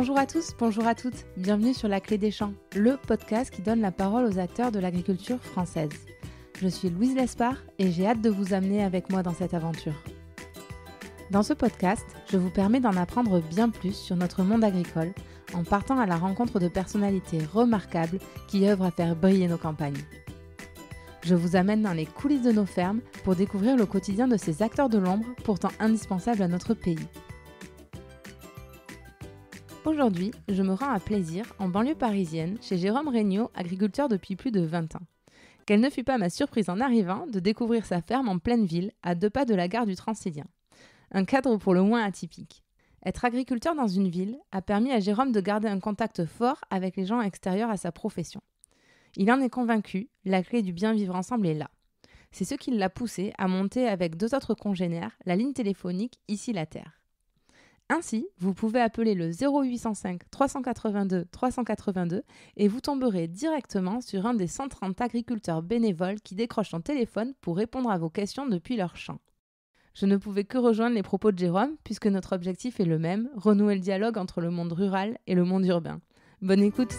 Bonjour à tous, bonjour à toutes, bienvenue sur La Clé des Champs, le podcast qui donne la parole aux acteurs de l'agriculture française. Je suis Louise Lespard et j'ai hâte de vous amener avec moi dans cette aventure. Dans ce podcast, je vous permets d'en apprendre bien plus sur notre monde agricole en partant à la rencontre de personnalités remarquables qui œuvrent à faire briller nos campagnes. Je vous amène dans les coulisses de nos fermes pour découvrir le quotidien de ces acteurs de l'ombre pourtant indispensables à notre pays. Aujourd'hui, je me rends à plaisir en banlieue parisienne chez Jérôme Regnault, agriculteur depuis plus de 20 ans. Quelle ne fut pas ma surprise en arrivant de découvrir sa ferme en pleine ville, à deux pas de la gare du Transilien. Un cadre pour le moins atypique. Être agriculteur dans une ville a permis à Jérôme de garder un contact fort avec les gens extérieurs à sa profession. Il en est convaincu, la clé du bien vivre ensemble est là. C'est ce qui l'a poussé à monter avec deux autres congénères la ligne téléphonique Ici la Terre. Ainsi, vous pouvez appeler le 0805 382 382 et vous tomberez directement sur un des 130 agriculteurs bénévoles qui décrochent son téléphone pour répondre à vos questions depuis leur champ. Je ne pouvais que rejoindre les propos de Jérôme puisque notre objectif est le même, renouer le dialogue entre le monde rural et le monde urbain. Bonne écoute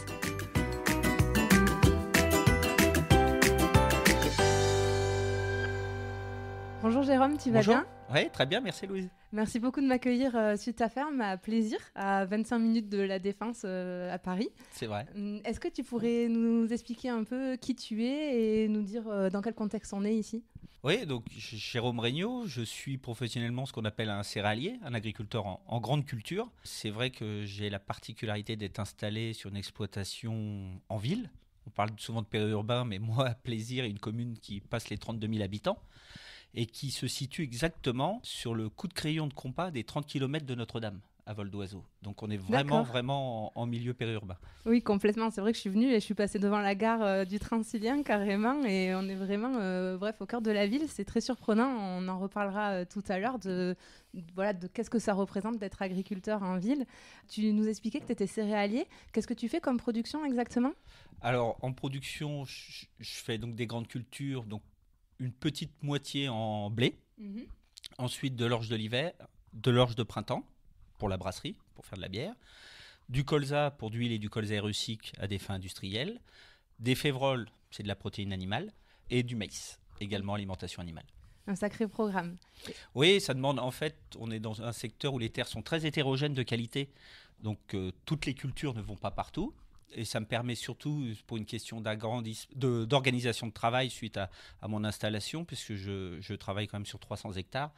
Bonjour Jérôme, tu vas bien oui, très bien, merci Louise. Merci beaucoup de m'accueillir euh, sur suite à ferme, à plaisir, à 25 minutes de la Défense euh, à Paris. C'est vrai. Hum, est-ce que tu pourrais nous expliquer un peu qui tu es et nous dire euh, dans quel contexte on est ici Oui, donc Jérôme Regnault, je suis professionnellement ce qu'on appelle un céréalier, un agriculteur en, grande culture. C'est vrai que j'ai la particularité d'être installé sur une exploitation en ville. On parle souvent de périurbain, mais moi, à plaisir, une commune qui passe les 32 000 habitants et qui se situe exactement sur le coup de crayon de compas des 30 km de Notre-Dame à vol d'oiseau. Donc on est vraiment, vraiment en, milieu périurbain. Oui, complètement. C'est vrai que je suis venue et je suis passée devant la gare euh, du Transilien carrément et on est vraiment, euh, bref, au cœur de la ville. C'est très surprenant. On en reparlera euh, tout à l'heure de, voilà, de qu'est-ce que ça représente d'être agriculteur en ville. Tu nous expliquais que tu étais céréalier. Qu'est-ce que tu fais comme production exactement Alors en production, je, je fais donc des grandes cultures, donc une petite moitié en blé, mhm. ensuite de l'orge de l'hiver, de l'orge de printemps pour la brasserie, pour faire de la bière, du colza pour d'huile et du colza russique à des fins industrielles, des févroles, c'est de la protéine animale, et du maïs, également alimentation animale. Un sacré programme. Oui, ça demande, en fait, on est dans un secteur où les terres sont très hétérogènes de qualité, donc euh, toutes les cultures ne vont pas partout et ça me permet surtout, pour une question d'organisation de, travail suite à, mon installation, puisque je, travaille quand même sur 300 hectares,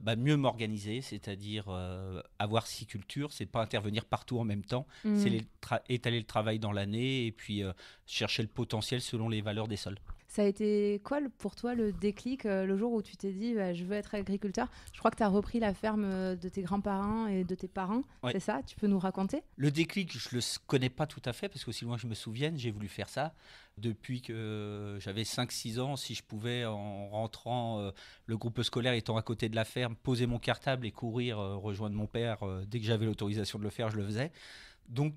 bah mieux m'organiser, c'est-à-dire euh, avoir six cultures, c'est pas intervenir partout en même temps, c'est mm. étaler le travail dans l'année et puis euh, chercher le potentiel selon les valeurs des sols. Ça a été quoi pour toi le déclic euh, le jour où tu t'es dit bah, je veux être agriculteur Je crois que tu as repris la ferme euh, de tes grands-parents et de tes parents, c'est ça Tu peux nous raconter Le déclic, je le connais pas tout à fait parce qu'aussi loin que je me souvienne, j'ai voulu faire ça depuis que euh, j'avais 5-6 ans. Si je pouvais, en rentrant, le groupe scolaire étant à côté de la ferme, poser mon cartable et courir, rejoindre mon père dès que j'avais l'autorisation de le faire, je le faisais. Donc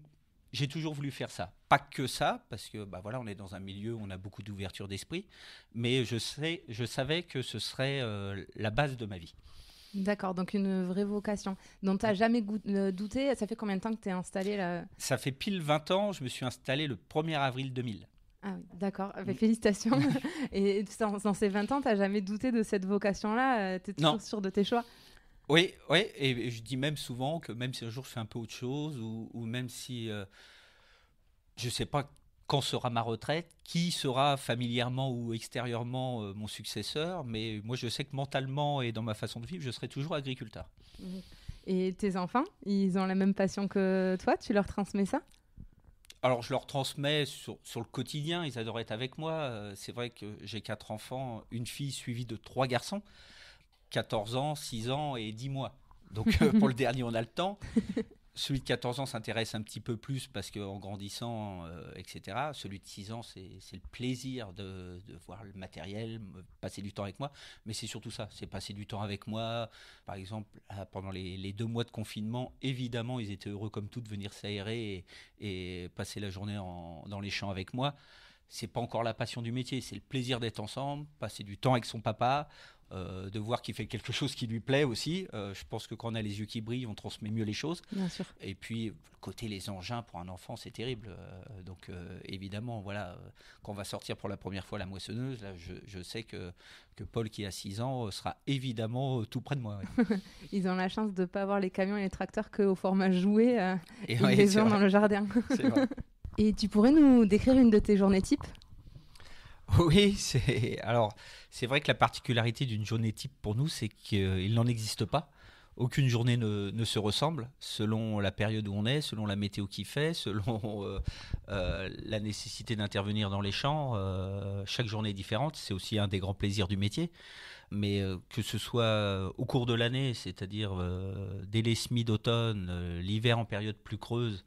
j'ai toujours voulu faire ça. Pas que ça, parce que bah voilà, on est dans un milieu où on a beaucoup d'ouverture d'esprit, mais je, sais, je savais que ce serait euh, la base de ma vie. D'accord, donc une vraie vocation dont tu n'as jamais euh, douté. Ça fait combien de temps que tu es installé là Ça fait pile 20 ans, je me suis installé le 1er avril 2000. Ah oui, d'accord, bah, mm. félicitations. Et dans, ces 20 ans, tu n'as jamais douté de cette vocation-là euh, Tu es toujours sûr de tes choix oui, et je dis même souvent que même si un jour je fais un peu autre chose, ou, même si euh, je ne sais pas quand sera ma retraite, qui sera familièrement ou extérieurement euh, mon successeur, mais moi je sais que mentalement et dans ma façon de vivre, je serai toujours agriculteur. Mmh. Et tes enfants, ils ont la même passion que toi Tu leur transmets ça alors je leur transmets sur, sur, le quotidien, ils adorent être avec moi. Euh, c'est vrai que j'ai quatre enfants, une fille suivie de trois garçons. 14 ans, 6 ans et 10 mois. Donc euh, pour le dernier, on a le temps. Celui de 14 ans s'intéresse un petit peu plus parce qu'en grandissant, euh, etc. Celui de 6 ans, c'est le plaisir de, voir le matériel, passer du temps avec moi. Mais c'est surtout ça, c'est passer du temps avec moi. Par exemple, ah, pendant les, deux mois de confinement, évidemment, ils étaient heureux comme tout de venir s'aérer et, passer la journée dans les champs avec moi. C'est pas encore la passion du métier, c'est le plaisir d'être ensemble, passer du temps avec son papa. Euh, de voir qu'il fait quelque chose qui lui plaît aussi. Euh, je pense que quand on a les yeux qui brillent, on transmet mieux les choses. Bien sûr. Et puis, côté les engins, pour un enfant, c'est terrible. Euh, donc, évidemment, voilà, quand on va sortir pour la première fois la moissonneuse, là, je, sais que, Paul, qui a 6 ans, sera évidemment tout près de moi. ils ont la chance de ne pas avoir les camions et les tracteurs qu'au format jouet, et les dans le jardin. et tu pourrais nous décrire une de tes journées types Oui, c'est alors c'est vrai que la particularité d'une journée type pour nous, c'est qu'il n'en existe pas. Aucune journée ne, se ressemble selon la période où on est, selon la météo qui fait, selon euh, euh, la nécessité d'intervenir dans les champs. Euh, chaque journée est différente. C'est aussi un des grands plaisirs du métier. Mais que ce soit au cours de l'année, c'est-à-dire dès les semis d'automne, l'hiver en période plus creuse,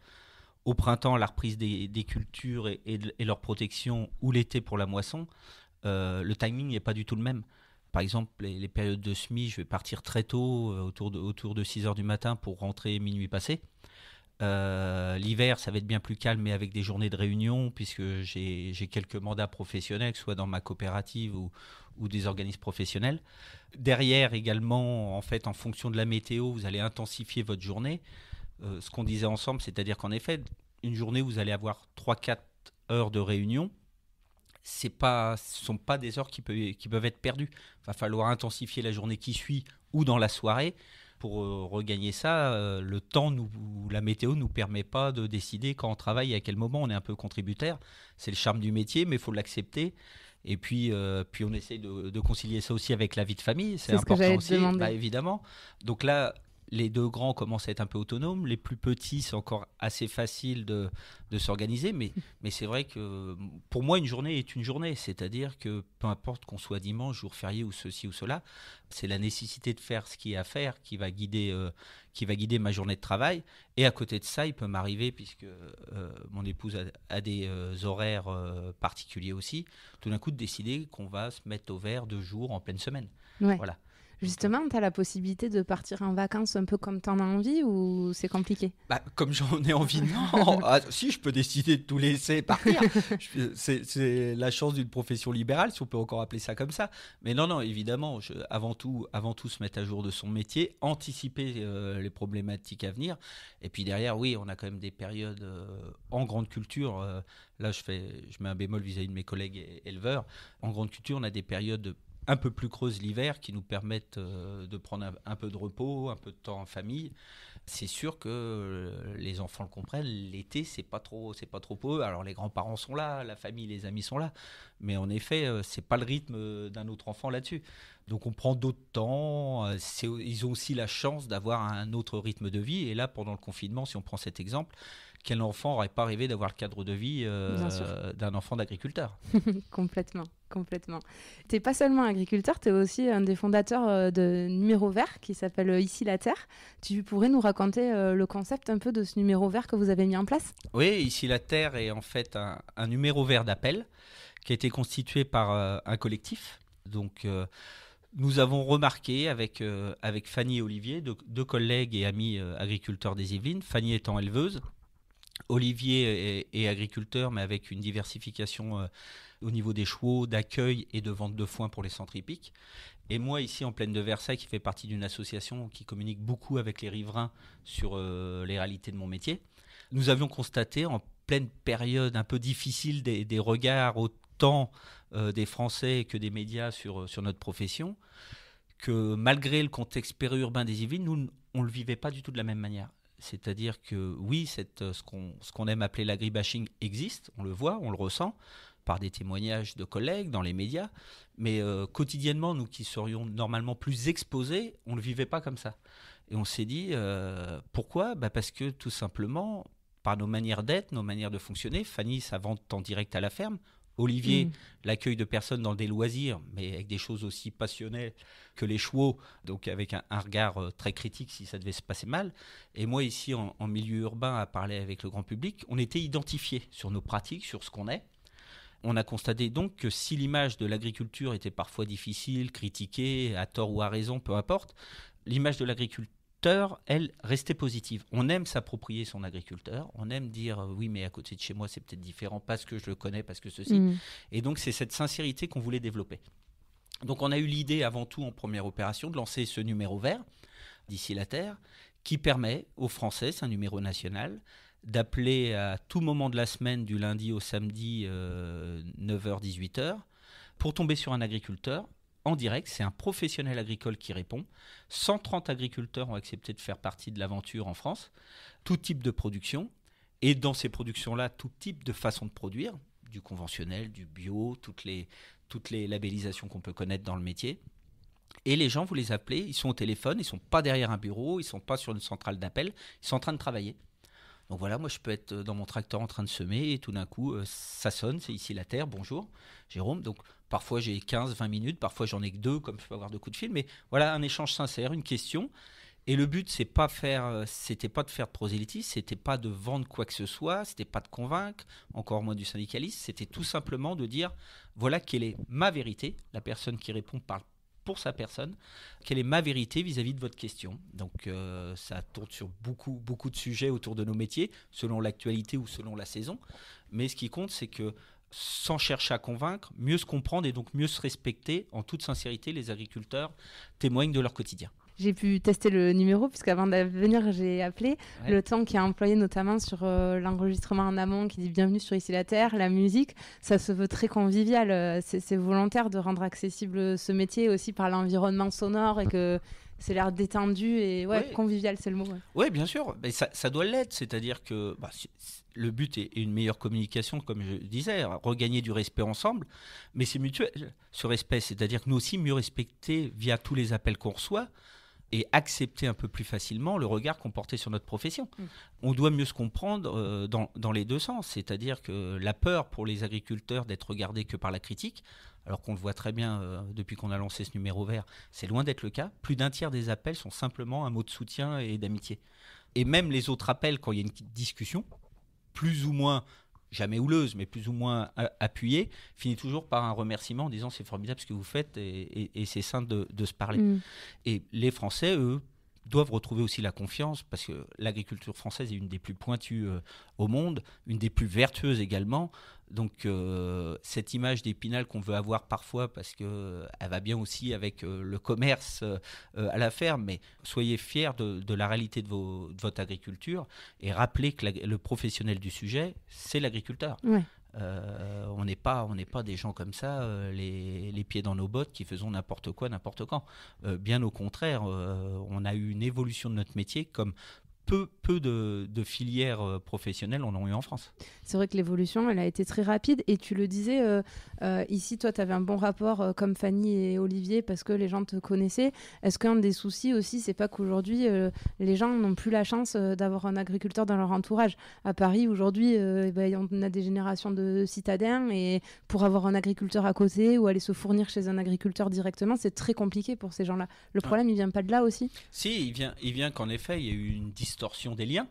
au printemps la reprise des, cultures et, leur protection, ou l'été pour la moisson, euh, le timing n'est pas du tout le même. Par exemple, les, périodes de semis, je vais partir très tôt, euh, autour de, autour de 6 heures du matin pour rentrer minuit passé. Euh, l'hiver, ça va être bien plus calme, mais avec des journées de réunion, puisque j'ai quelques mandats professionnels, que ce soit dans ma coopérative ou, ou, des organismes professionnels. Derrière, également, en fait, en fonction de la météo, vous allez intensifier votre journée. Euh, ce qu'on disait ensemble, c'est-à-dire qu'en effet, une journée où vous allez avoir 3-4 heures de réunion, c'est pas, ce ne sont pas des heures qui peuvent, être perdues. Il va falloir intensifier la journée qui suit ou dans la soirée. Pour euh, regagner ça, euh, le temps, nous, la météo ne nous permet pas de décider quand on travaille et à quel moment on est un peu contributaire. C'est le charme du métier, mais il faut l'accepter. Et puis, puis on essaie de, concilier ça aussi avec la vie de famille. C'est important aussi, bah, évidemment. Donc là, les deux grands commencent à être un peu autonomes, les plus petits, c'est encore assez facile de, s'organiser, mais, c'est vrai que pour moi, une journée est une journée, c'est-à-dire que peu importe qu'on soit dimanche, jour férié ou ceci ou cela, c'est la nécessité de faire ce qui est à faire qui va guider, euh, ma journée de travail. Et à côté de ça, il peut m'arriver, puisque euh, mon épouse a, des euh, horaires particuliers aussi, tout d'un coup de décider qu'on va se mettre au vert deux jours en pleine semaine. Voilà. Justement, tu as la possibilité de partir en vacances un peu comme tu en as envie ou c'est compliqué bah, Comme j'en ai envie, non. Oh, ah, si, je peux décider de tout laisser partir. c'est la chance d'une profession libérale, si on peut encore appeler ça comme ça. Mais non, non, évidemment, avant, tout, avant tout, se mettre à jour de son métier, anticiper euh, les problématiques à venir. Et puis derrière, oui, on a quand même des périodes euh, en grande culture. Euh, là, je, fais, je mets un bémol vis-à-vis -vis de mes collègues éleveurs. En grande culture, on a des périodes un peu plus creuse l'hiver qui nous permettent euh, de prendre un, peu de repos, un peu de temps en famille. C'est sûr que euh, les enfants le comprennent. L'été, c'est pas trop, c'est pas trop peu. Alors les grands-parents sont là, la famille, les amis sont là, mais en effet, euh, c'est pas le rythme d'un autre enfant là-dessus. Donc on prend d'autres temps. Ils ont aussi la chance d'avoir un autre rythme de vie. Et là, pendant le confinement, si on prend cet exemple, quel enfant n'aurait pas rêvé d'avoir le cadre de vie euh, d'un enfant d'agriculteur Complètement, complètement. Tu n'es pas seulement agriculteur, tu es aussi un des fondateurs euh, de Numéro Vert qui s'appelle euh, Ici la Terre. Tu pourrais nous raconter le concept un peu de ce numéro vert que vous avez mis en place Oui, Ici la Terre est en fait un, numéro vert d'appel qui a été constitué par un collectif. Donc nous avons remarqué avec, avec Fanny et Olivier, deux, collègues et amis agriculteurs des Yvelines, Fanny étant éleveuse, olivier est agriculteur, mais avec une diversification euh, au niveau des chevaux, d'accueil et de vente de foin pour les centres hippiques. Et moi, ici, en pleine de Versailles, qui fait partie d'une association qui communique beaucoup avec les riverains sur euh, les réalités de mon métier, nous avions constaté en pleine période un peu difficile des, regards autant euh, des Français que des médias sur, sur notre profession, que malgré le contexte périurbain des Yvelines, nous, on ne le vivait pas du tout de la même manière. C'est-à-dire que oui, euh, ce qu'on aime appeler l'agribashing existe, on le voit, on le ressent par des témoignages de collègues, dans les médias, mais euh, quotidiennement, nous qui serions normalement plus exposés, on ne le vivait pas comme ça. Et on s'est dit, euh, pourquoi bah Parce que tout simplement, par nos manières d'être, nos manières de fonctionner, Fanny, ça vente en direct à la ferme, Olivier, mm. l'accueil de personnes dans des loisirs, mais avec des choses aussi passionnelles que les chevaux, donc avec un, regard euh, très critique si ça devait se passer mal. Et moi, ici, en, en milieu urbain, à parler avec le grand public, on était identifiés sur nos pratiques, sur ce qu'on est. On a constaté donc que si l'image de l'agriculture était parfois difficile, critiquée, à tort ou à raison, peu importe, l'image de l'agriculture elle, restait positive. On aime s'approprier son agriculteur, on aime dire euh, oui, mais à côté de chez moi, c'est peut-être différent parce que je le connais, parce que ceci. Mm. Et donc, c'est cette sincérité qu'on voulait développer. Donc, on a eu l'idée avant tout en première opération de lancer ce numéro vert d'ici la Terre qui permet aux Français, c'est un numéro national, d'appeler à tout moment de la semaine, du lundi au samedi, 9h-18h, euh, pour tomber sur un agriculteur, en direct, c'est un professionnel agricole qui répond. 130 agriculteurs ont accepté de faire partie de l'aventure en France, tout type de production, et dans ces productions-là, tout type de façon de produire, du conventionnel, du bio, toutes les, toutes les labellisations qu'on peut connaître dans le métier. Et les gens, vous les appelez, ils sont au téléphone, ils sont pas derrière un bureau, ils sont pas sur une centrale d'appel, ils sont en train de travailler. Donc voilà, moi je peux être dans mon tracteur en train de semer et tout d'un coup euh, ça sonne, c'est ici la terre, bonjour Jérôme. Donc Parfois j'ai 15, 20 minutes, parfois j'en ai que deux, comme je peux avoir deux coups de fil, mais voilà un échange sincère, une question. Et le but, c'est pas faire, euh, c'était pas de faire de prosélytisme, c'était pas de vendre quoi que ce soit, c'était pas de convaincre, encore moins du syndicaliste, c'était tout simplement de dire, voilà quelle est ma vérité. La personne qui répond parle pour sa personne, quelle est ma vérité vis-à-vis de votre question. Donc euh, ça tourne sur beaucoup, beaucoup de sujets autour de nos métiers, selon l'actualité ou selon la saison. Mais ce qui compte, c'est que sans chercher à convaincre, mieux se comprendre et donc mieux se respecter. En toute sincérité, les agriculteurs témoignent de leur quotidien. J'ai pu tester le numéro, puisqu'avant de venir, j'ai appelé. Le temps qui est employé, notamment sur euh, l'enregistrement en amont, qui dit bienvenue sur Ici la Terre, la musique, ça se veut très convivial. Euh, c'est volontaire de rendre accessible ce métier aussi par l'environnement sonore et que c'est l'air détendu et ouais, convivial, c'est le mot. Oui, bien sûr. Mais ça, doit l'être. C'est-à-dire que bah, le but est une meilleure communication, comme je disais, hein, regagner du respect ensemble, mais c'est mutuel, ce respect. C'est-à-dire que nous aussi, mieux respecter via tous les appels qu'on reçoit et accepter un peu plus facilement le regard qu'on portait sur notre profession. Mm. On doit mieux se comprendre euh, dans, les deux sens, c'est-à-dire que la peur pour les agriculteurs d'être regardés que par la critique, alors qu'on le voit très bien euh, depuis qu'on a lancé ce numéro vert, c'est loin d'être le cas. Plus d'un tiers des appels sont simplement un mot de soutien et d'amitié. Et même les autres appels, quand il y a une discussion, plus ou moins jamais houleuse, mais plus ou moins appuyée, finit toujours par un remerciement en disant c'est formidable ce que vous faites et, c'est sain de, se parler. Mm. Et les Français, eux, doivent retrouver aussi la confiance parce que l'agriculture française est une des plus pointues euh, au monde, une des plus vertueuses également. Donc euh, cette image d'épinal qu'on veut avoir parfois parce que euh, elle va bien aussi avec le commerce à la ferme, mais soyez fiers de, la réalité de, votre agriculture et rappelez que le professionnel du sujet, c'est l'agriculteur. Ouais. Euh, on n'est pas, on pas des gens comme ça, euh, les, pieds dans nos bottes, qui faisons n'importe quoi, n'importe quand. Euh, bien au contraire, on a eu une évolution de notre métier, comme peu, de, filières euh, professionnelles en a eu en France. C'est vrai que l'évolution, elle a été très rapide. Et tu le disais, euh, euh, ici, toi, tu avais un bon rapport comme Fanny et Olivier parce que les gens te connaissaient. Est-ce qu'un des soucis aussi, c'est pas qu'aujourd'hui, les gens n'ont plus la chance d'avoir un agriculteur dans leur entourage À Paris, aujourd'hui, eh ben, on a des générations de citadins et pour avoir un agriculteur à côté ou aller se fournir chez un agriculteur directement, c'est très compliqué pour ces gens-là. Le problème, il vient pas de là aussi Si, il vient, il vient qu'en effet, il y a eu une distance torsion des liens.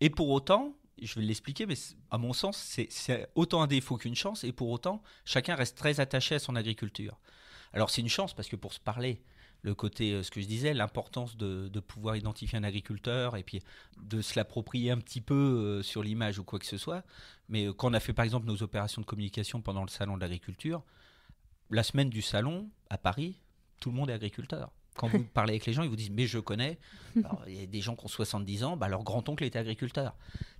Et pour autant, je vais l'expliquer, mais à mon sens, c'est autant un défaut qu'une chance, et pour autant, chacun reste très attaché à son agriculture. Alors c'est une chance, parce que pour se parler, le côté, euh, ce que je disais, l'importance de, de, pouvoir identifier un agriculteur, et puis de se l'approprier un petit peu euh, sur l'image ou quoi que ce soit. Mais euh, quand on a fait par exemple nos opérations de communication pendant le salon de l'agriculture, la semaine du salon, à Paris, tout le monde est agriculteur quand vous parlez avec les gens, ils vous disent Mais je connais. Il y a des gens qui ont 70 ans, bah, leur grand-oncle était agriculteur.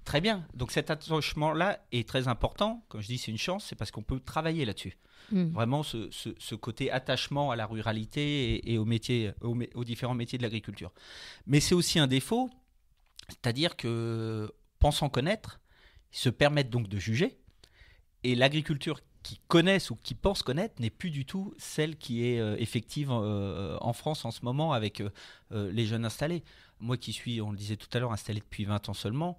Très bien. Donc cet attachement-là est très important. Comme je dis, c'est une chance, c'est parce qu'on peut travailler là-dessus. Mm. Vraiment, ce, côté attachement à la ruralité et, aux, métiers, aux, aux différents métiers de l'agriculture. Mais c'est aussi un défaut, c'est-à-dire que pensant connaître, se permettent donc de juger. Et l'agriculture qui connaissent ou qui pensent connaître n'est plus du tout celle qui est euh, effective euh, euh, en France en ce moment avec les jeunes installés. Moi qui suis, on le disait tout à l'heure, installé depuis 20 ans seulement,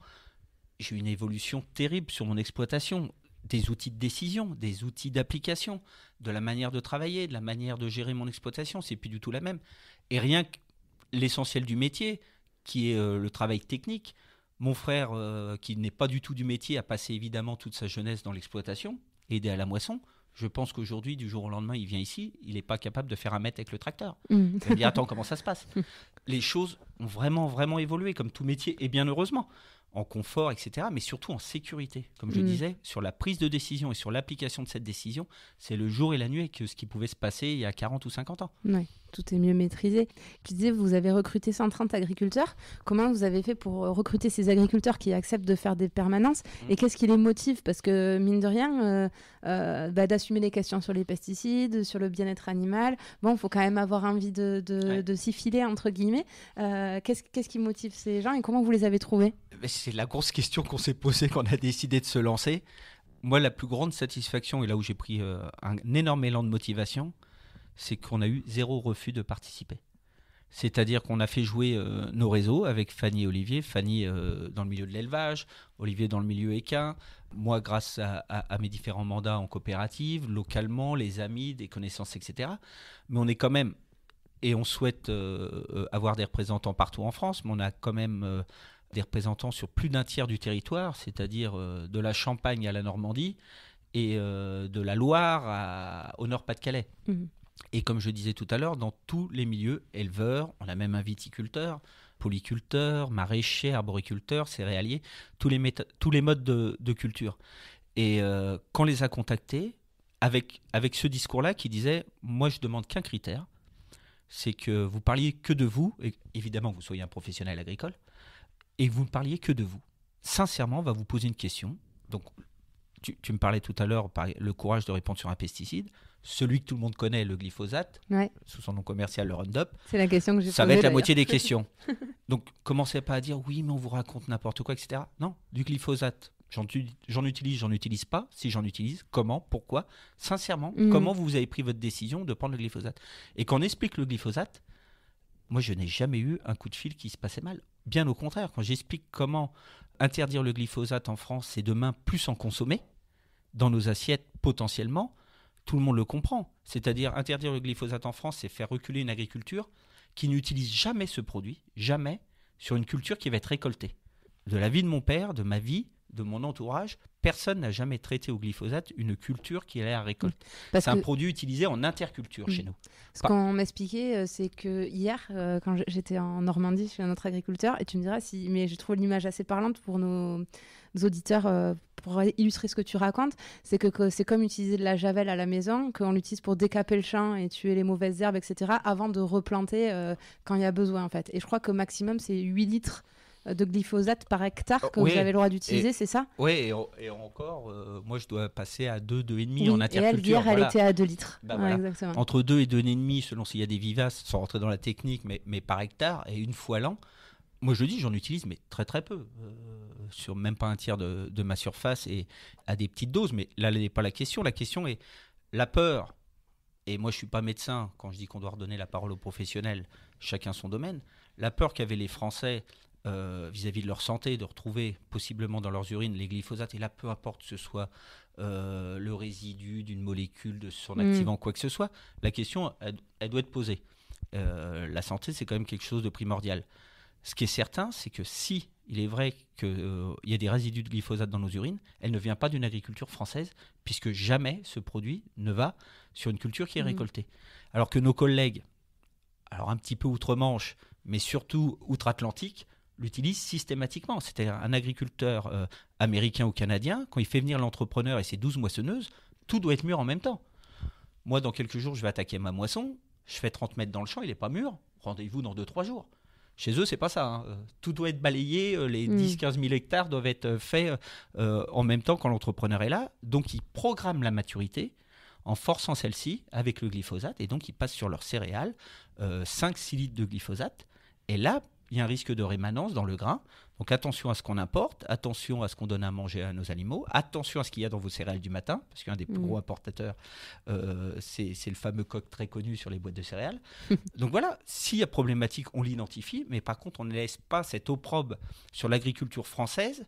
j'ai une évolution terrible sur mon exploitation des outils de décision, des outils d'application, de la manière de travailler, de la manière de gérer mon exploitation, c'est plus du tout la même. Et rien que l'essentiel du métier, qui est le travail technique, mon frère, qui n'est pas du tout du métier, a passé évidemment toute sa jeunesse dans l'exploitation, aider à la moisson. Je pense qu'aujourd'hui, du jour au lendemain, il vient ici, il n'est pas capable de faire un mètre avec le tracteur. Mm. Il attends, comment ça se passe Les choses ont vraiment, vraiment évolué, comme tout métier, et bien heureusement, en confort, etc., mais surtout en sécurité. Comme je mm. disais, sur la prise de décision et sur l'application de cette décision, c'est le jour et la nuit que ce qui pouvait se passer il y a 40 ou 50 ans. Ouais tout est mieux maîtrisé, qui disait vous avez recruté 130 agriculteurs. Comment vous avez fait pour euh, recruter ces agriculteurs qui acceptent de faire des permanences Et mm. qu'est-ce qui les motive Parce que mine de rien, euh, euh, bah, d'assumer les questions sur les pesticides, sur le bien-être animal, bon, il faut quand même avoir envie de, s'y filer entre guillemets. qu'est-ce, qu'est-ce qui motive ces gens et comment vous les avez trouvés eh ben, C'est la grosse question qu'on s'est posée quand on a décidé de se lancer. Moi, la plus grande satisfaction, et là où j'ai pris un énorme élan de motivation, c'est qu'on a eu zéro refus de participer. C'est-à-dire qu'on a fait jouer euh, nos réseaux avec Fanny et Olivier. Fanny euh, dans le milieu de l'élevage, Olivier dans le milieu équin. Moi, grâce à, mes différents mandats en coopérative, localement, les amis, des connaissances, etc. Mais on est quand même, et on souhaite euh, avoir des représentants partout en France, mais on a quand même des représentants sur plus d'un tiers du territoire, c'est-à-dire de la Champagne à la Normandie et de la Loire au Nord-Pas-de-Calais. Mmh. Et comme je disais tout à l'heure, dans tous les milieux, éleveurs, on a même un viticulteur, polyculteur, maraîcher, arboriculteur, céréalier, tous les, tous les modes de, culture. Et euh, quand on les a contactés, avec, avec ce discours-là qui disait, moi je demande qu'un critère, c'est que vous parliez que de vous, et évidemment vous soyez un professionnel agricole, et que vous ne parliez que de vous. Sincèrement, on va vous poser une question. Donc, tu, tu me parlais tout à l'heure, le courage de répondre sur un pesticide celui que tout le monde connaît, le glyphosate, sous son nom commercial, le Roundup. C'est la question que j'ai Ça va être la moitié des questions. Donc, commencez pas à dire oui, mais on vous raconte n'importe quoi, etc. Non, du glyphosate. J'en utilise, j'en utilise pas. Si j'en utilise, comment, pourquoi Sincèrement, mm. comment vous avez pris votre décision de prendre le glyphosate Et qu'on explique le glyphosate, moi, je n'ai jamais eu un coup de fil qui se passait mal. Bien au contraire, quand j'explique comment interdire le glyphosate en France, c'est demain plus en consommer dans nos assiettes potentiellement, tout le monde le comprend. C'est-à-dire interdire le glyphosate en France, c'est faire reculer une agriculture qui n'utilise jamais ce produit, jamais, sur une culture qui va être récoltée. De la vie de mon père, de ma vie, de mon entourage, personne n'a jamais traité au glyphosate une culture qui allait à récolte. C'est un produit utilisé en interculture chez nous. Ce qu'on m'expliquait, euh, c'est que hier, euh, quand j'étais en Normandie chez un autre agriculteur, et tu me diras si, mais je trouve l'image assez parlante pour nos, auditeurs. Euh, pour illustrer ce que tu racontes, c'est que, c'est comme utiliser de la javel à la maison, qu'on l'utilise pour décaper le champ et tuer les mauvaises herbes, etc., avant de replanter quand il y a besoin, en fait. Et je crois que maximum, c'est 8 litres de glyphosate par hectare oh, que vous avez le droit d'utiliser, c'est ça Oui, et, encore, euh, moi je dois passer à 2, 2,5 demi en interculture. Et elle, hier, elle était à 2 litres. Bah, Entre 2 et 2,5, selon s'il y a des vivaces, sans rentrer dans la technique, mais, mais par hectare, et une fois l'an. Moi, je dis, j'en utilise, mais très très peu, euh, sur même pas un tiers de, ma surface et à des petites doses. Mais là, n'est pas la question. La question est la peur. Et moi, je ne suis pas médecin. Quand je dis qu'on doit redonner la parole aux professionnels, chacun son domaine. La peur qu'avaient les Français euh, vis-à-vis de leur santé, de retrouver possiblement dans leurs urines les glyphosates. Et là, peu importe ce soit euh, le résidu d'une molécule, de son mm. activant, quoi que ce soit, la question, elle, doit être posée. Euh, la santé, c'est quand même quelque chose de primordial. Ce qui est certain, c'est que si il est vrai qu'il y a des résidus de glyphosate dans nos urines, elle ne vient pas d'une agriculture française, puisque jamais ce produit ne va sur une culture qui est mm. récoltée. Alors que nos collègues, alors un petit peu outre-Manche, mais surtout outre-Atlantique, l'utilise systématiquement. C'est-à-dire un agriculteur euh, américain ou canadien, quand il fait venir l'entrepreneur et ses 12 moissonneuses, tout doit être mûr en même temps. Moi, dans quelques jours, je vais attaquer ma moisson, je fais 30 mètres dans le champ, il n'est pas mûr, rendez-vous dans 2-3 jours. Chez eux, c'est pas ça. Hein. Euh, tout doit être balayé, euh, les 10-15 mm. 000 hectares doivent être faits en même temps quand l'entrepreneur est là. Donc, ils programment la maturité en forçant celle-ci avec le glyphosate. Et donc, ils passent sur leurs céréales 5-6 litres de glyphosate. Et là, il y a un risque de rémanence dans le grain. Donc attention à ce qu'on importe, attention à ce qu'on donne à manger à nos animaux, attention à ce qu'il y a dans vos céréales du matin, parce qu'un des plus mm. gros importateurs, euh, c'est le fameux coq très connu sur les boîtes de céréales. Donc voilà, s'il y a problématique, on l'identifie, mais par contre, on ne laisse pas cette opprobe sur l'agriculture française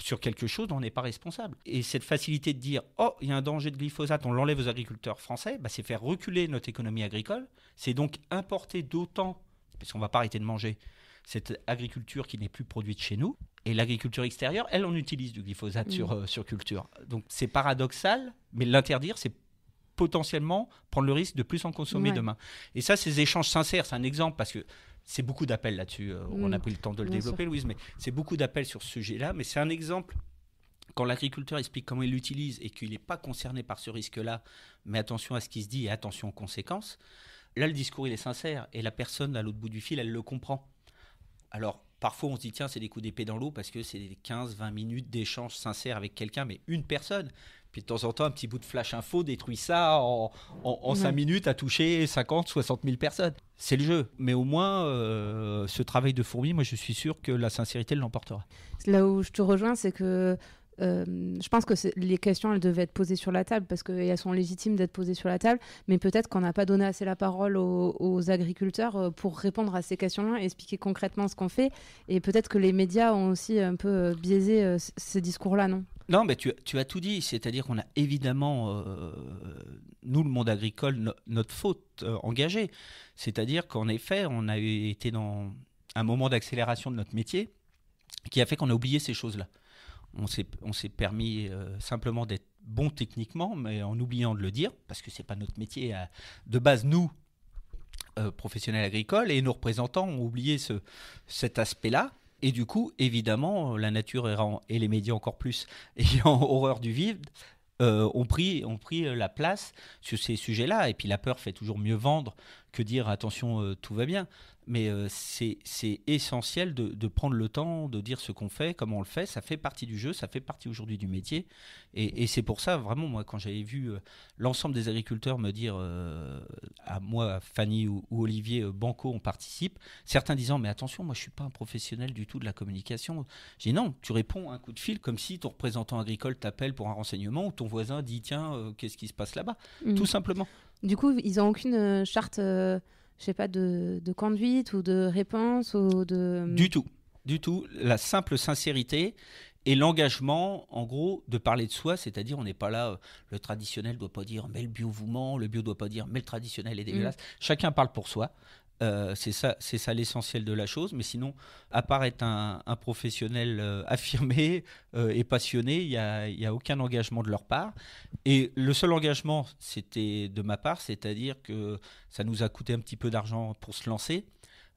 sur quelque chose dont on n'est pas responsable. Et cette facilité de dire oh, il y a un danger de glyphosate, on l'enlève aux agriculteurs français, bah, c'est faire reculer notre économie agricole. C'est donc importer d'autant, parce qu'on ne va pas arrêter de manger, cette agriculture qui n'est plus produite chez nous. Et l'agriculture extérieure, elle, en utilise du glyphosate mm. euh, sur, culture. Donc c'est paradoxal, mais l'interdire, c'est potentiellement prendre le risque de plus en consommer demain. Et ça, ces échanges sincères, c'est un exemple parce que c'est beaucoup d'appels là-dessus. Euh, on mm. a pris le temps de le développer, Louise, mais c'est beaucoup d'appels sur ce sujet-là. Mais c'est un exemple quand l'agriculteur explique comment il l'utilise et qu'il n'est pas concerné par ce risque-là, mais attention à ce qui se dit et attention aux conséquences, là, le discours, il est sincère. Et la personne, à l'autre bout du fil, elle le comprend. Alors, parfois, on se dit, tiens, c'est des coups d'épée dans l'eau parce que c'est 15-20 minutes d'échange sincère avec quelqu'un, mais une personne. Puis de temps en temps, un petit bout de flash info détruit ça en, en, 5 minutes à toucher 50, 60 000 personnes. C'est le jeu. Mais au moins, euh, ce travail de fourmi, moi, je suis sûr que la sincérité l'emportera. Là où je te rejoins, c'est que euh, je pense que les questions, elles devaient être posées sur la table parce qu'elles sont légitimes d'être posées sur la table, mais peut-être qu'on n'a pas donné assez la parole aux, agriculteurs euh, pour répondre à ces questions-là, et expliquer concrètement ce qu'on fait, et peut-être que les médias ont aussi un peu euh, biaisé ces discours-là, non non, mais tu, as tout dit. C'est-à-dire qu'on a évidemment, nous, le monde agricole, notre faute engagée. C'est-à-dire qu'en effet, on a été dans un moment d'accélération de notre métier qui a fait qu'on a oublié ces choses-là on s'est permis euh, simplement d'être bon techniquement, mais en oubliant de le dire, parce que ce n'est pas notre métier. de base, nous, euh, professionnels agricoles, et nos représentants ont oublié cet aspect-là. Et du coup, évidemment, la nature et les médias encore plus, ayant horreur du vide, euh, ont, pris, la place sur ces sujets-là. Et puis la peur fait toujours mieux vendre que dire attention, tout va bien mais euh, c'est essentiel de, prendre le temps de dire ce qu'on fait, comment on le fait. Ça fait partie du jeu, ça fait partie aujourd'hui du métier. Et, c'est pour ça, vraiment, moi, quand j'avais vu euh, l'ensemble des agriculteurs me dire, euh, à moi, Fanny ou, Olivier, Banco, on participe, certains disant, mais attention, moi, je ne suis pas un professionnel du tout de la communication. J'ai dit, non, tu réponds à un coup de fil comme si ton représentant agricole t'appelle pour un renseignement ou ton voisin dit, tiens, qu'est-ce qui se passe là-bas mmh. Tout simplement. Du coup, ils n'ont aucune charte je sais pas, de, conduite ou de réponse ou de... Du tout, du tout. La simple sincérité et l'engagement, en gros, de parler de soi, c'est-à-dire on n'est pas là, euh, le traditionnel ne doit pas dire mais le bio vous ment, le bio doit pas dire mais le traditionnel est mm. dégueulasse. Chacun parle pour soi, euh, c'est ça, ça l'essentiel de la chose. Mais sinon, à part être un, professionnel euh, affirmé euh, et passionné, il n'y a, y a, aucun engagement de leur part. Et le seul engagement, c'était de ma part, c'est-à-dire que ça nous a coûté un petit peu d'argent pour se lancer.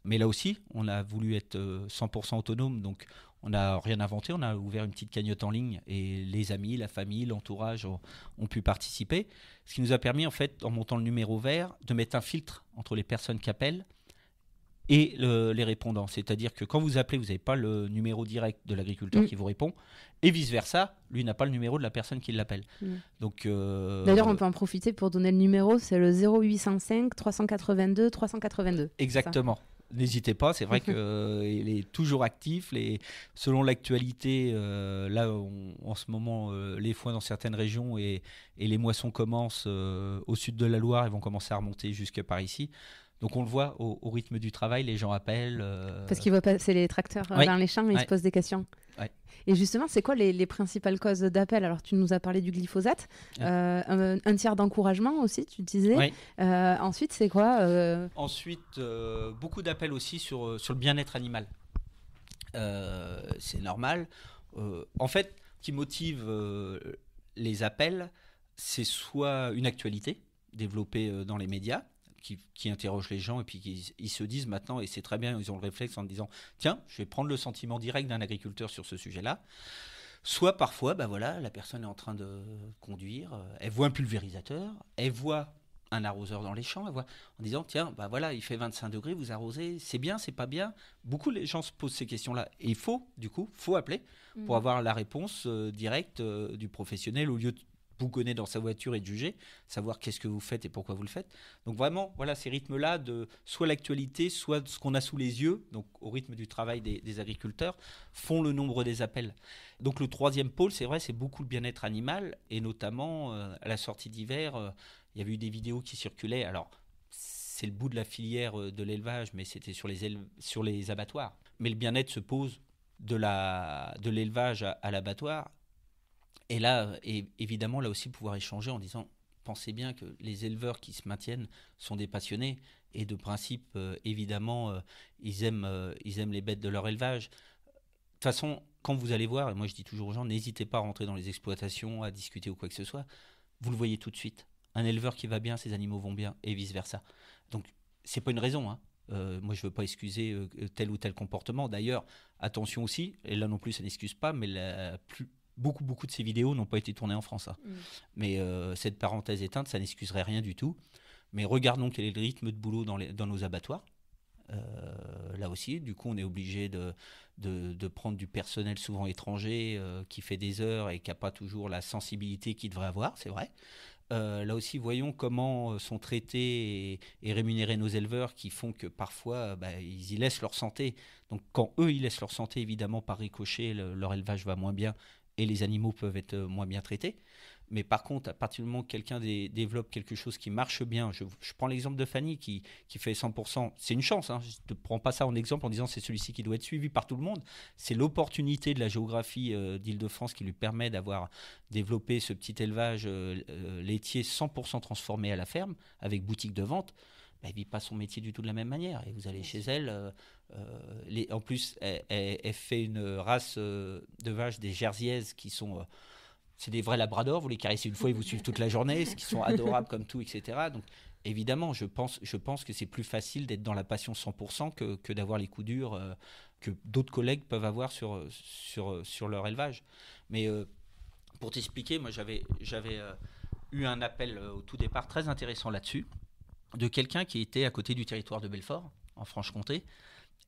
Mais là aussi, on a voulu être 100% autonome, donc on n'a rien inventé, on a ouvert une petite cagnotte en ligne et les amis, la famille, l'entourage ont, pu participer. Ce qui nous a permis, en fait, en montant le numéro vert, de mettre un filtre entre les personnes qui appellent et les répondants. C'est-à-dire que quand vous appelez, vous n'avez pas le numéro direct de l'agriculteur mm. qui vous répond, et vice-versa, lui n'a pas le numéro de la personne qui l'appelle. Mm. Donc euh, D'ailleurs, on peut en profiter pour donner le numéro, c'est le 0805 382 382. Exactement. N'hésitez pas, c'est vrai qu'il euh, est toujours actif. Les, selon l'actualité, euh, là en ce moment, euh, les foins dans certaines régions et, les moissons commencent au sud de la Loire et vont commencer à remonter jusque par ici. Donc on le voit au, rythme du travail, les gens appellent. Parce qu'ils voient passer les tracteurs dans les champs ils se posent des questions. Et justement, c'est quoi les, principales causes d'appel Alors, tu nous as parlé du glyphosate, euh, un, tiers d'encouragement aussi, tu disais. Euh, ensuite, c'est quoi euh Ensuite, beaucoup d'appels aussi sur, sur le bien-être animal. c'est normal. en fait, qui motive les appels, c'est soit une actualité développée dans les médias, qui, interrogent les gens et puis ils se disent maintenant, et c'est très bien, ils ont le réflexe en disant tiens, je vais prendre le sentiment direct d'un agriculteur sur ce sujet-là. Soit parfois, bah voilà, la personne est en train de conduire, euh, elle voit un pulvérisateur, elle voit un arroseur dans les champs, elle voit, en disant tiens, bah voilà, il fait 25 degrés, vous arrosez, c'est bien, c'est pas bien. Beaucoup de gens se posent ces questions-là et il faut, du coup, faut appeler pour mm. avoir la réponse euh, directe euh, du professionnel au lieu de vous connaissez dans sa voiture et de juger, savoir qu'est-ce que vous faites et pourquoi vous le faites. Donc vraiment, voilà ces rythmes-là de soit l'actualité, soit ce qu'on a sous les yeux, donc au rythme du travail des, agriculteurs, font le nombre des appels. Donc le troisième pôle, c'est vrai, c'est beaucoup le bien-être animal, et notamment euh, à la sortie d'hiver, euh, il y avait eu des vidéos qui circulaient. Alors c'est le bout de la filière euh, de l'élevage, mais c'était sur les, sur les abattoirs. Mais le bien-être se pose de l'élevage de l'élevage à l'abattoir et là, évidemment, là aussi, pouvoir échanger en disant pensez bien que les éleveurs qui se maintiennent sont des passionnés et de principe, euh, évidemment, euh, ils, aiment, euh, ils aiment les bêtes de leur élevage. De toute façon, quand vous allez voir, et moi je dis toujours aux gens, n'hésitez pas à rentrer dans les exploitations, à discuter ou quoi que ce soit, vous le voyez tout de suite. Un éleveur qui va bien, ses animaux vont bien et vice-versa. Donc, c'est pas une raison. Hein. moi, je veux pas excuser tel ou tel comportement. D'ailleurs, attention aussi, et là non plus, ça n'excuse pas, mais la plus, beaucoup, beaucoup de ces vidéos n'ont pas été tournées en France. Hein. Mm. Mais euh, cette parenthèse éteinte, ça n'excuserait rien du tout. Mais regardons quel est le rythme de boulot dans, nos abattoirs. Euh, là aussi, du coup, on est obligé de, prendre du personnel souvent étranger euh, qui fait des heures et qui n'a pas toujours la sensibilité qu'il devrait avoir, c'est vrai. là aussi, voyons comment sont traités et, rémunérés nos éleveurs qui font que parfois, bah, ils y laissent leur santé. Donc, quand eux, ils laissent leur santé, évidemment, par ricochet, leur élevage va moins bien les animaux peuvent être euh, moins bien traités. Mais par contre, à partir du moment quelqu'un développe quelque chose qui marche bien, je, prends l'exemple de Fanny qui, fait 100%, c'est une chance, hein, je ne prends pas ça en exemple en disant c'est celui-ci qui doit être suivi par tout le monde, c'est l'opportunité de la géographie euh, d'Île-de-France qui lui permet d'avoir développé ce petit élevage euh, laitier 100% transformé à la ferme, avec boutique de vente. Elle elle vit pas son métier du tout de la même manière. Et vous allez chez elle, euh, euh, les, en plus, elle, fait une race euh, de vaches des jerseyaises qui sont. c'est des vrais labradors, vous les caressez une fois, ils vous suivent toute la journée, ce qui sont adorables comme tout, etc. Donc, évidemment, je pense, je pense que c'est plus facile d'être dans la passion 100% que, que d'avoir les coups durs que d'autres collègues peuvent avoir sur, sur, sur leur élevage. Mais pour t'expliquer, moi, j'avais, j'avais eu un appel au tout départ très intéressant là-dessus de quelqu'un qui était à côté du territoire de Belfort, en Franche-Comté,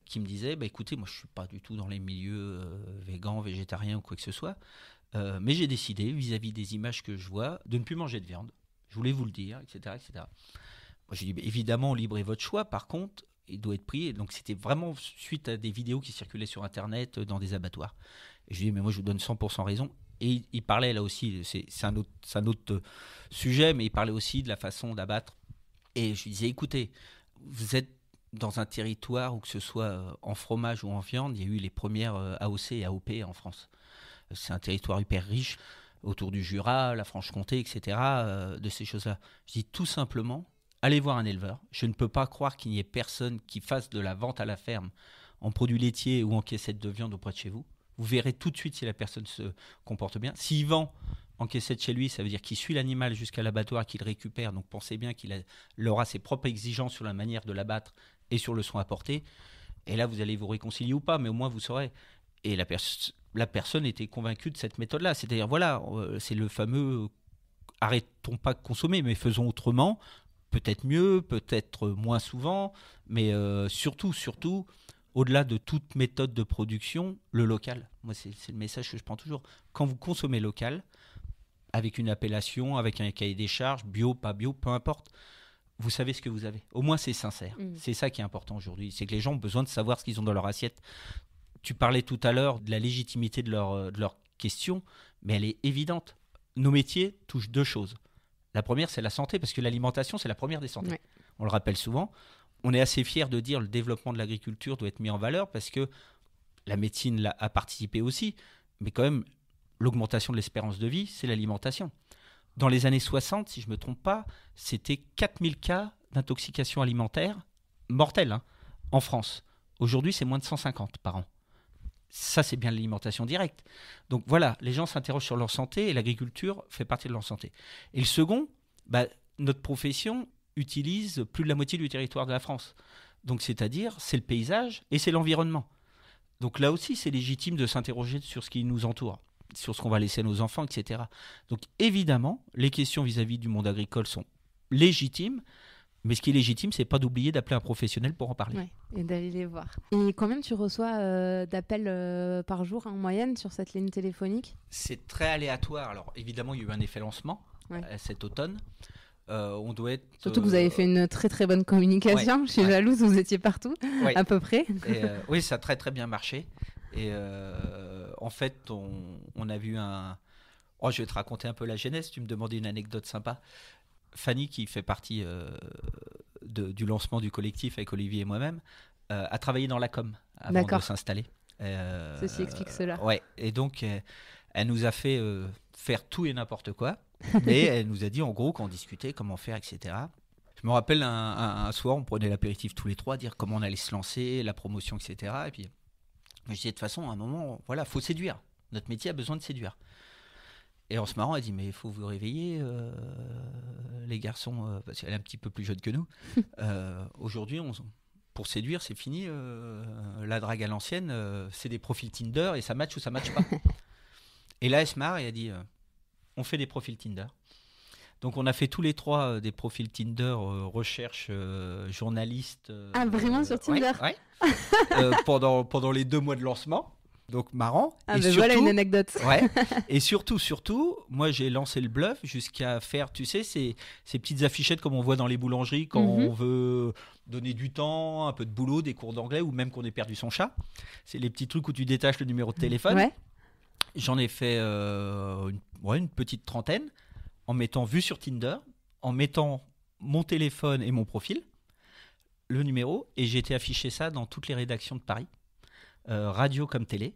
qui me disait bah, écoutez, moi je suis pas du tout dans les milieux euh, végans, végétariens ou quoi que ce soit, euh, mais j'ai décidé, vis-à-vis des images que je vois, de ne plus manger de viande. Je voulais vous le dire, etc. etc. Moi j'ai dit bah, évidemment, libre est votre choix, par contre, il doit être pris. donc c'était vraiment suite à des vidéos qui circulaient sur Internet euh, dans des abattoirs. Et je lui dit mais moi je vous donne 100% raison. Et il, parlait là aussi, c'est un, un autre euh, sujet, mais il parlait aussi de la façon d'abattre et je lui disais, écoutez, vous êtes dans un territoire où que ce soit euh, en fromage ou en viande, il y a eu les premières euh, AOC et AOP en France. C'est un territoire hyper riche, autour du Jura, la Franche-Comté, etc., euh, de ces choses-là. Je dis tout simplement, allez voir un éleveur. Je ne peux pas croire qu'il n'y ait personne qui fasse de la vente à la ferme en produits laitiers ou en caissettes de viande auprès de chez vous. Vous verrez tout de suite si la personne se comporte bien. S'il vend en caissette chez lui, ça veut dire qu'il suit l'animal jusqu'à l'abattoir, qu'il récupère. Donc pensez bien qu'il aura ses propres exigences sur la manière de l'abattre et sur le soin apporté. Et là, vous allez vous réconcilier ou pas, mais au moins vous saurez. Et la, personne était convaincue de cette méthode-là. C'est-à-dire, voilà, euh, c'est le fameux arrêtons pas de consommer, mais faisons autrement, peut-être mieux, peut-être moins souvent, mais euh, surtout, surtout, au-delà de toute méthode de production, le local. Moi, c'est le message que je prends toujours. Quand vous consommez local, avec une appellation, avec un cahier des charges, bio, pas bio, peu importe, vous savez ce que vous avez. Au moins, c'est sincère. Mm. C'est ça qui est important aujourd'hui. C'est que les gens ont besoin de savoir ce qu'ils ont dans leur assiette. Tu parlais tout à l'heure de la légitimité de leur, euh, de question, mais elle est évidente. Nos métiers touchent deux choses. La première, c'est la santé, parce que l'alimentation, c'est la première des santé. On le rappelle souvent on est assez fier de dire le développement de l'agriculture doit être mis en valeur parce que la médecine a participé aussi, mais quand même, l'augmentation de l'espérance de vie, c'est l'alimentation. Dans les années 60, si je ne me trompe pas, c'était 4000 cas d'intoxication alimentaire mortelle hein, en France. Aujourd'hui, c'est moins de 150 par an. Ça, c'est bien l'alimentation directe. Donc voilà, les gens s'interrogent sur leur santé et l'agriculture fait partie de leur santé. Et le second, bah, notre profession utilise plus de la moitié du territoire de la France. Donc c'est-à-dire, c'est le paysage et c'est l'environnement. Donc là aussi, c'est légitime de s'interroger sur ce qui nous entoure, sur ce qu'on va laisser à nos enfants, etc. Donc évidemment, les questions vis-à-vis du monde agricole sont légitimes, mais ce qui est légitime, c'est pas d'oublier d'appeler un professionnel pour en parler. et d'aller les voir. Et combien tu reçois euh, d'appels euh, par jour en moyenne sur cette ligne téléphonique C'est très aléatoire. Alors évidemment, il y a eu un effet lancement euh, cet automne. Euh, doit Surtout que vous euh, avez fait une très très bonne communication. Chez je suis jalouse, vous étiez partout, à peu près. Euh, oui, ça a très très bien marché. Et en fait, on, a vu un. Oh, je vais te raconter un peu la genèse. Tu me demandais une anecdote sympa. Fanny, qui fait partie du lancement du collectif avec Olivier et moi-même, a travaillé dans la com avant de s'installer. Ceci explique cela. Ouais. Et donc, elle nous a fait faire tout et n'importe quoi. Et elle nous a dit en gros qu'on discutait, comment faire, etc. Je me rappelle un, soir, on prenait l'apéritif tous les trois, dire comment on allait se lancer, la promotion, etc. Et puis, je disais de toute façon, à un moment, voilà, faut séduire. Notre métier a besoin de séduire. Et en se marrant, elle dit Mais il faut vous réveiller, euh, les garçons, euh, parce qu'elle est un petit peu plus jeune que nous. Euh, aujourd'hui, pour séduire, c'est fini. la drague à l'ancienne, c'est des profils Tinder et ça match ou ça match pas. et là, elle se marre et elle dit on fait des profils Tinder. Donc on a fait tous les trois euh, des profils Tinder, euh, recherche, euh, journaliste. ah vraiment sur Tinder ouais, pendant, pendant les deux mois de lancement. Donc marrant. Ah, et ben, voilà une anecdote. et surtout, surtout, moi j'ai lancé le bluff jusqu'à faire, tu sais, ces, ces, petites affichettes comme on voit dans les boulangeries quand mhm. on veut donner du temps, un peu de boulot, des cours d'anglais ou même qu'on ait perdu son chat. C'est les petits trucs où tu détaches le numéro de téléphone. Ouais. J'en ai fait euh, une, petite trentaine en mettant vue sur Tinder, en mettant mon téléphone et mon profil, le numéro, et j'ai été affiché ça dans toutes les rédactions de Paris, euh, radio comme télé.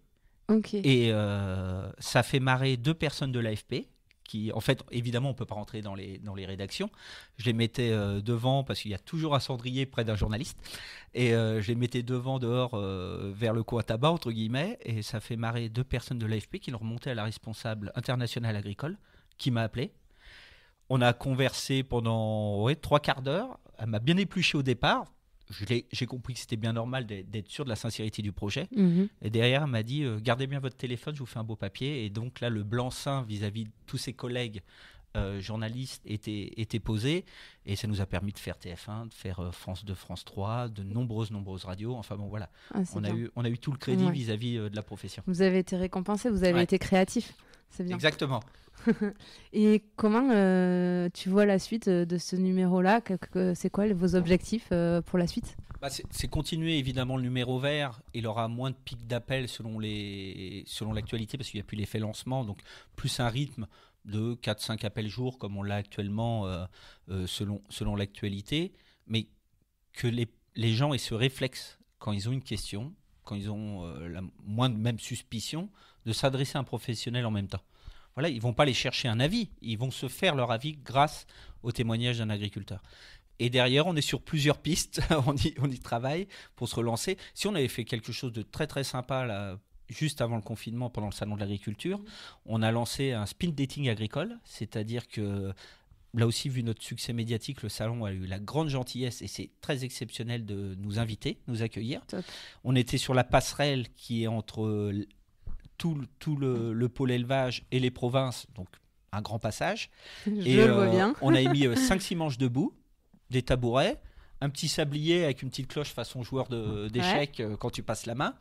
Et euh, ça fait marrer deux personnes de l'AFP, qui, en fait, évidemment, on ne peut pas rentrer dans les, dans les rédactions. Je les mettais euh, devant, parce qu'il y a toujours un cendrier près d'un journaliste, et euh, je les mettais devant, dehors, euh, vers le coin tabac, entre guillemets, et ça fait marrer deux personnes de l'AFP qui l'ont remonté à la responsable internationale agricole, qui m'a appelé. On a conversé pendant trois quarts d'heure. Elle m'a bien épluché au départ, j'ai compris que c'était bien normal d'être sûr de la sincérité du projet. Mhm. Et derrière, elle m'a dit euh, gardez bien votre téléphone, je vous fais un beau papier. Et donc là, le blanc-seing vis-à-vis de tous ses collègues euh, journalistes était, était posé. Et ça nous a permis de faire TF1, de faire euh, France 2, France 3, de nombreuses, nombreuses radios. Enfin bon, voilà. Ah, on, a eu, on a eu tout le crédit vis-à-vis de la profession. Vous avez été récompensé, vous avez été créatif. Exactement. Et comment euh, tu vois la suite euh, de ce numéro-là C'est quoi vos objectifs euh, pour la suite bah C'est continuer évidemment le numéro vert. Il aura moins de pics d'appels selon l'actualité selon parce qu'il n'y a plus l'effet lancement. Donc plus un rythme de 4-5 appels jour comme on l'a actuellement selon, selon l'actualité. Mais que les, les gens aient ce réflexe quand ils ont une question quand ils ont euh, la moindre même suspicion, de s'adresser à un professionnel en même temps. Voilà, ils vont pas aller chercher un avis, ils vont se faire leur avis grâce au témoignage d'un agriculteur. Et derrière, on est sur plusieurs pistes, on, y, travaille pour se relancer. Si on avait fait quelque chose de très très sympa juste avant le confinement, pendant le salon de l'agriculture, on a lancé un spin dating agricole, c'est-à-dire que là aussi, vu notre succès médiatique, le salon a eu la grande gentillesse et c'est très exceptionnel de nous inviter, nous accueillir. On était sur la passerelle qui est entre euh, tout, le, pôle élevage et les provinces, donc un grand passage. et euh, on a émis euh, cinq, six manches debout, des tabourets, un petit sablier avec une petite cloche façon joueur d'échecs quand tu passes la main.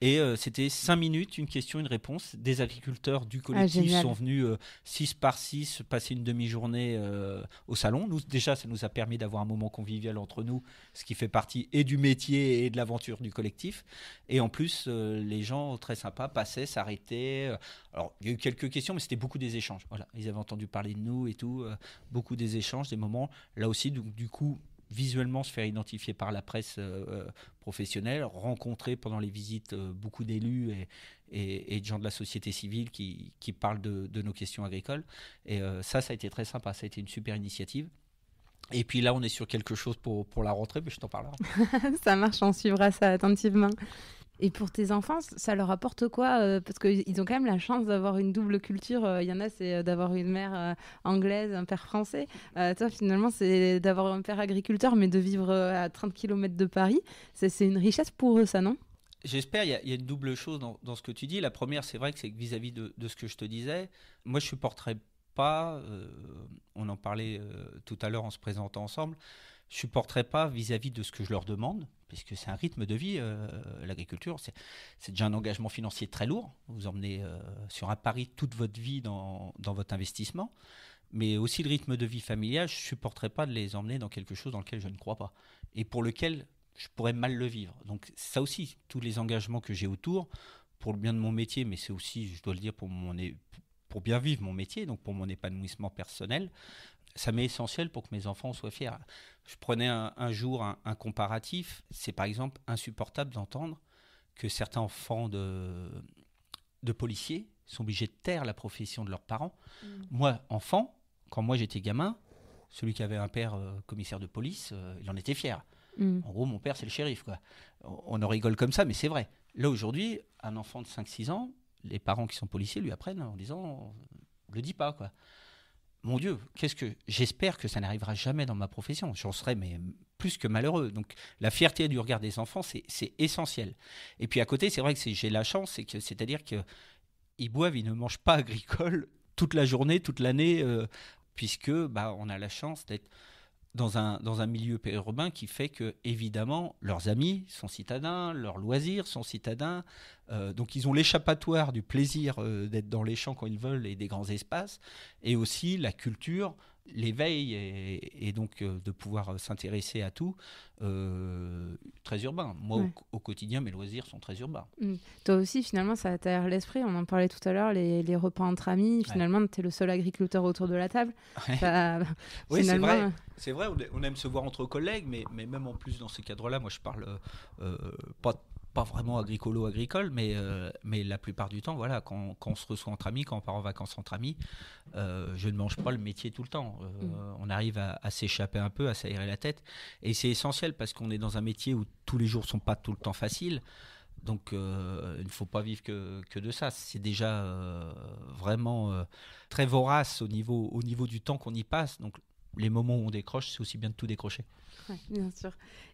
Et euh, c'était cinq minutes, une question, une réponse. Des agriculteurs du ah, collectif sont venus euh, six par six, passer une demi-journée euh, au salon. Nous, déjà, ça nous a permis d'avoir un moment convivial entre nous, ce qui fait partie et du métier et de l'aventure du collectif. Et en plus, les gens très sympas passaient, s'arrêtaient. Alors, il y a eu quelques questions, mais c'était beaucoup des échanges. Voilà, ils avaient entendu parler de nous et tout. beaucoup des échanges, des moments. Là aussi, du coup, visuellement se faire identifier par la presse euh, euh, professionnelle, rencontrer pendant les visites euh, beaucoup d'élus et, et, et, de gens de la société civile qui, qui parlent de, nos questions agricoles. Et ça, ça a été très sympa, ça a été une super initiative. Et puis là, on est sur quelque chose pour, pour la rentrée, mais je t'en parlerai. ça marche, on suivra ça attentivement. Et pour tes enfants, ça leur apporte quoi euh, Parce qu'ils ont quand même la chance d'avoir une double culture. Euh, il y en a, c'est euh, d'avoir une mère anglaise, un père français. toi, finalement, c'est d'avoir un père agriculteur, mais de vivre à 30 km de Paris. C'est une richesse pour eux, ça, non J'espère, il y, a une double chose dans, ce que tu dis. La première, c'est vrai que c'est vis-à-vis de, ce que je te disais, moi, je supporterais pas, on en parlait tout à l'heure en se présentant ensemble, je supporterais pas vis à -vis de ce que je leur demande, puisque c'est un rythme de vie, euh, l'agriculture. C'est déjà un engagement financier très lourd. Vous emmenez euh, sur un pari toute votre vie dans, votre investissement, mais aussi le rythme de vie familial, je ne supporterais pas de les emmener dans quelque chose dans lequel je ne crois pas, et pour lequel je pourrais mal le vivre. Donc ça aussi, tous les engagements que j'ai autour, pour le bien de mon métier, mais c'est aussi, je dois le dire, pour bien vivre mon métier, donc pour mon épanouissement personnel, ça m'est essentiel pour que mes enfants soient fiers. Je prenais un, jour un, comparatif. C'est par exemple insupportable d'entendre que certains enfants de, de policiers sont obligés de taire la profession de leurs parents. Mm. Moi, enfant, quand moi j'étais gamin, celui qui avait un père euh, commissaire de police, euh, il en était fier. Mm. En gros, mon père, c'est le shérif. Quoi. On, en rigole comme ça, mais c'est vrai. Là, aujourd'hui, un enfant de 5-6 ans, les parents qui sont policiers lui apprennent en disant, ne le dis pas. quoi mon Dieu, qu'est-ce que j'espère que ça n'arrivera jamais dans ma profession. J'en serais mais euh, plus que malheureux. Donc la fierté du regard des enfants, c'est essentiel. Et puis à côté, c'est vrai que j'ai la chance, c'est que c'est-à-dire que ils boivent, ils ne mangent pas agricole toute la journée, toute l'année, euh, puisque bah on a la chance d'être dans un, milieu périurbain qui fait que, évidemment, leurs amis sont citadins, leurs loisirs sont citadins. Euh, donc, ils ont l'échappatoire du plaisir euh, d'être dans les champs quand ils veulent et des grands espaces, et aussi la culture l'éveil et, donc euh, de pouvoir s'intéresser à tout, euh, très urbain. Moi, au, quotidien, mes loisirs sont très urbains. Mm. Toi aussi, finalement, ça t'aère l'esprit. On en parlait tout à l'heure, les, repas entre amis. Finalement, tu es le seul agriculteur autour de la table. oui, c'est vrai. Euh, c'est vrai, on aime se voir entre collègues, mais, mais même en plus, dans ce cadre là moi, je parle pas pas vraiment agricolo agricole, mais euh, mais la plupart du temps, voilà, quand, on se reçoit entre amis, quand on part en vacances entre amis, euh, je ne mange pas le métier tout le temps. Euh, mm. On arrive à, s'échapper un peu, à s'aérer la tête, et c'est essentiel parce qu'on est dans un métier où tous les jours sont pas tout le temps faciles. Donc, il ne faut pas vivre que, que de ça. C'est déjà vraiment très vorace au niveau, au niveau du temps qu'on y passe. Donc, les moments où on décroche, c'est aussi bien de tout décrocher. Oui, bien sûr.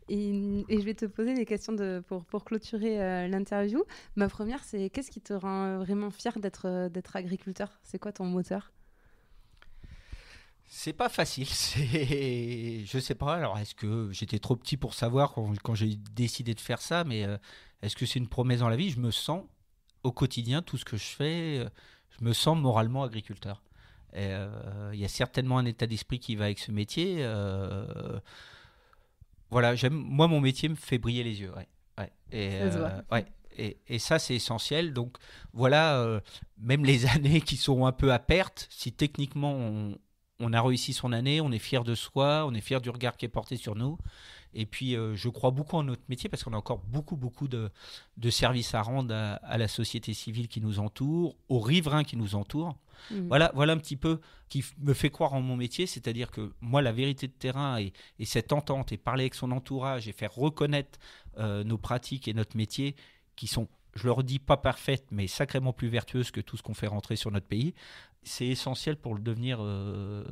Et, je vais te poser des questions de, pour, clôturer euh, l'interview. Ma première, c'est qu'est-ce qui te rend euh, vraiment fier d'être, euh, agriculteur C'est quoi ton moteur c'est pas facile, c'est... je sais pas. Alors, est-ce que j'étais trop petit pour savoir quand, j'ai décidé de faire ça, mais est-ce que c'est une promesse dans la vie Je me sens au quotidien, tout ce que je fais, je me sens moralement agriculteur. Euh, il y a certainement un état d'esprit qui va avec ce métier. Euh, voilà, j'aime. Moi, mon métier me fait briller les yeux. Euh, et, ça, c'est essentiel. Donc voilà, même les années qui seront un peu à perte, si techniquement on, a réussi son année, on est fier de soi, on est fier du regard qui est porté sur nous. Et puis, je crois beaucoup en notre métier parce qu'on a encore beaucoup, beaucoup de, services à rendre à, à, la société civile qui nous entoure, aux riverains qui nous entourent. Mmh. Voilà, voilà un petit peu qui me fait croire en mon métier, c'est-à-dire que moi, la vérité de terrain et, cette entente et parler avec son entourage et faire reconnaître euh, nos pratiques et notre métier qui sont, je le redis pas parfaites, mais sacrément plus vertueuses que tout ce qu'on fait rentrer sur notre pays, c'est essentiel pour le devenir euh,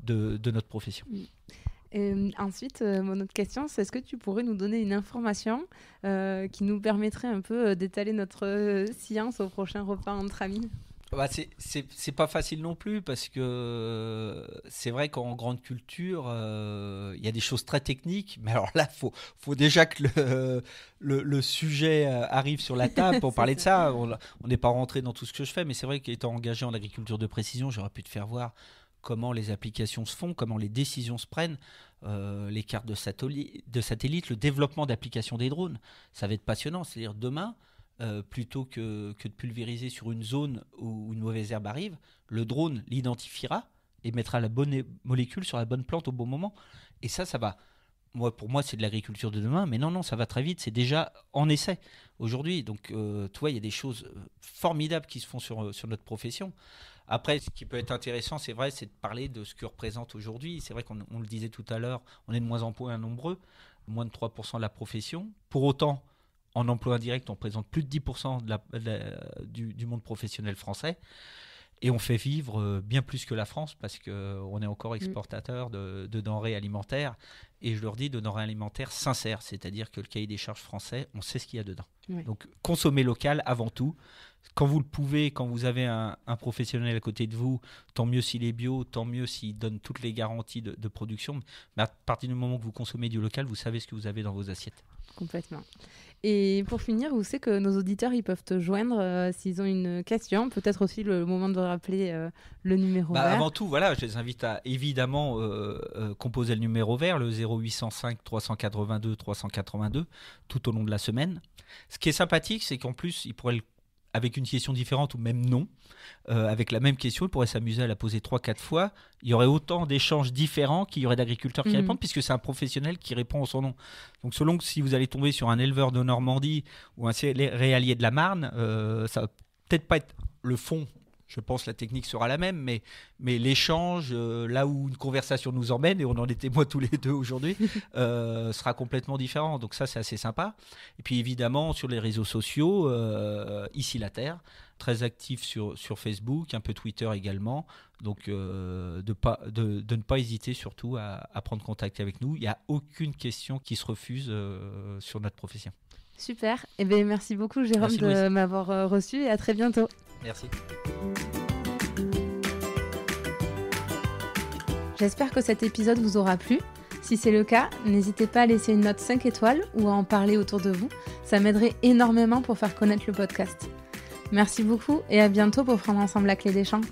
de, notre profession. Mmh. ensuite, euh, mon autre question, c'est est-ce que tu pourrais nous donner une information qui nous permettrait un peu d'étaler notre science au prochain repas entre amis bah c'est pas facile non plus parce que euh, c'est vrai qu'en grande culture, euh, il y a des choses très techniques, mais alors là, faut, faut déjà que le, sujet euh, arrive sur la table pour parler de ça. On n'est pas rentré dans tout ce que je fais, mais c'est vrai qu'étant engagé en agriculture de précision, j'aurais pu te faire voir comment les applications se font, comment les décisions se prennent, les cartes de, satellite, de satellites, le développement d'applications des drones. Ça va être passionnant. C'est-à-dire demain, euh, plutôt que, de pulvériser sur une zone où une mauvaise herbe arrive, le drone l'identifiera et mettra la bonne molécule sur la bonne plante au bon moment. Et ça, ça va. Moi, pour moi, c'est de l'agriculture de demain, mais non, non, ça va très vite. C'est déjà en essai aujourd'hui. Donc, euh, tu vois, il y a des choses euh, formidables qui se font sur, sur notre profession. Après, ce qui peut être intéressant, c'est vrai, c'est de parler de ce que représente aujourd'hui. C'est vrai qu'on le disait tout à l'heure, on est de moins en moins nombreux, moins de 3% de la profession. Pour autant, en emploi indirect, on présente plus de 10% de la, du, monde professionnel français. Et on fait vivre euh, bien plus que la France parce qu'on euh, est encore mm. exportateur de, denrées alimentaires. Et je leur dis de denrées alimentaires sincères, c'est-à-dire que le cahier des charges français, on sait ce qu'il y a dedans. Donc consommer local avant tout. Quand vous le pouvez, quand vous avez un, professionnel à côté de vous, tant mieux s'il est bio, tant mieux s'il donne toutes les garanties de, de production. Mais à partir du moment que vous consommez du local, vous savez ce que vous avez dans vos assiettes. Complètement. Et pour finir, vous savez que nos auditeurs, ils peuvent te joindre euh, s'ils ont une question. Peut-être aussi le moment de rappeler euh, le numéro bah, vert. Avant tout, voilà, je les invite à évidemment euh, composer le numéro vert, le 0805 382 382, tout au long de la semaine. Ce qui est sympathique, c'est qu'en plus, ils pourraient le avec une question différente ou même non, euh, avec la même question, il pourrait s'amuser à la poser 3-4 fois. Il y aurait autant d'échanges différents qu'il y aurait d'agriculteurs qui mhm. répondent, puisque c'est un professionnel qui répond en son nom. Donc selon que si vous allez tomber sur un éleveur de Normandie ou un réalier de la Marne, euh, ça va peut-être pas être le fond je pense que la technique sera la même, mais, mais l'échange, euh, là où une conversation nous emmène, et on en est témoins tous les deux aujourd'hui, euh, sera complètement différent. Donc ça, c'est assez sympa. Et puis évidemment, sur les réseaux sociaux, euh, ici la Terre, très actif sur, sur Facebook, un peu Twitter également. Donc de, pas, de, ne pas hésiter surtout à, prendre contact avec nous. Il n'y a aucune question qui se refuse sur notre profession. Super. Et eh bien, merci beaucoup, Jérôme, de m'avoir reçu et à très bientôt. Merci. J'espère que cet épisode vous aura plu. Si c'est le cas, n'hésitez pas à laisser une note 5 étoiles ou à en parler autour de vous. Ça m'aiderait énormément pour faire connaître le podcast. Merci beaucoup et à bientôt pour prendre ensemble la clé des champs.